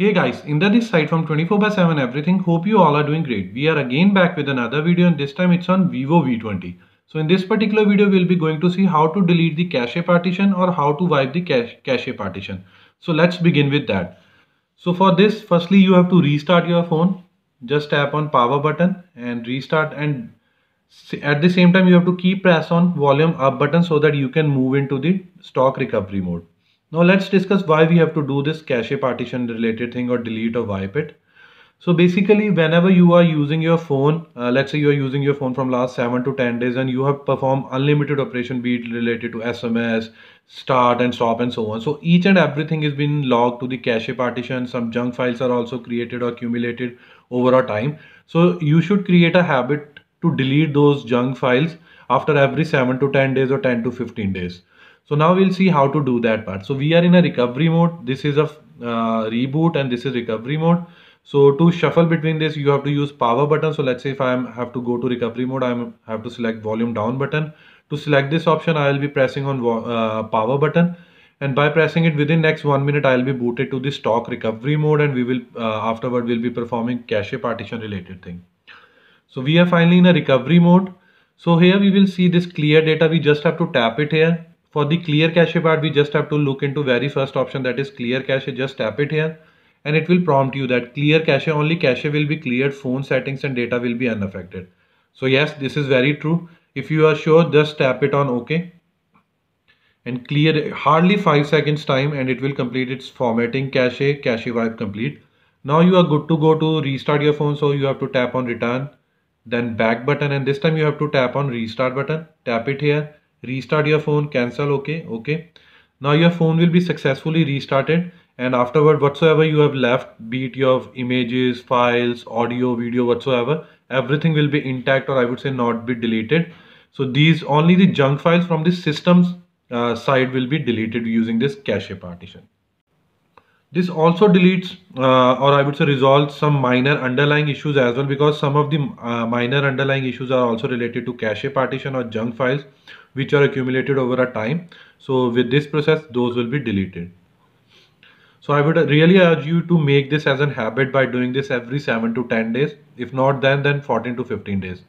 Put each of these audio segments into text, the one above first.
Hey guys, Indra this side from 24 by 7 everything. Hope you all are doing great. We are again back with another video and this time it's on Vivo V20. So in this particular video, we'll be going to see how to delete the cache partition or how to wipe the cache partition. So let's begin with that. So for this, firstly, you have to restart your phone. Just tap on power button and restart and at the same time you have to keep press on volume up button so that you can move into the stock recovery mode now let's discuss why we have to do this cache partition related thing or delete or wipe it so basically whenever you are using your phone uh, let's say you are using your phone from last 7 to 10 days and you have performed unlimited operation be it related to sms start and stop and so on so each and everything is being logged to the cache partition some junk files are also created or accumulated over a time so you should create a habit to delete those junk files after every 7 to 10 days or 10 to 15 days. So now we'll see how to do that part. So we are in a recovery mode. This is a uh, reboot and this is recovery mode. So to shuffle between this, you have to use power button. So let's say if I have to go to recovery mode, I have to select volume down button. To select this option, I will be pressing on uh, power button. And by pressing it within next one minute, I'll be booted to the stock recovery mode and we will uh, afterward will be performing cache partition related thing. So we are finally in a recovery mode. So here we will see this clear data. We just have to tap it here. For the clear cache part, we just have to look into very first option that is clear cache. Just tap it here and it will prompt you that clear cache only cache will be cleared phone settings and data will be unaffected. So yes, this is very true. If you are sure, just tap it on OK and clear hardly 5 seconds time and it will complete its formatting cache, cache wipe complete. Now you are good to go to restart your phone so you have to tap on return then back button and this time you have to tap on restart button tap it here restart your phone cancel okay okay now your phone will be successfully restarted and afterward whatsoever you have left be it your images files audio video whatsoever everything will be intact or i would say not be deleted so these only the junk files from the systems uh, side will be deleted using this cache partition this also deletes uh, or i would say resolves some minor underlying issues as well because some of the uh, minor underlying issues are also related to cache partition or junk files which are accumulated over a time so with this process those will be deleted so i would really urge you to make this as an habit by doing this every 7 to 10 days if not then then 14 to 15 days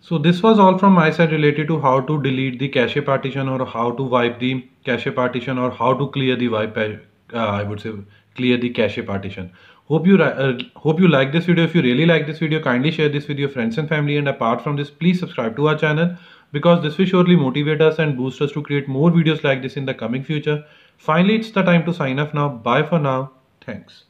so this was all from my side related to how to delete the cache partition or how to wipe the cache partition or how to clear the wipe uh, I would say clear the cache partition. Hope you uh, hope you like this video. If you really like this video, kindly share this with your friends and family. And apart from this, please subscribe to our channel because this will surely motivate us and boost us to create more videos like this in the coming future. Finally, it's the time to sign off now. Bye for now. Thanks.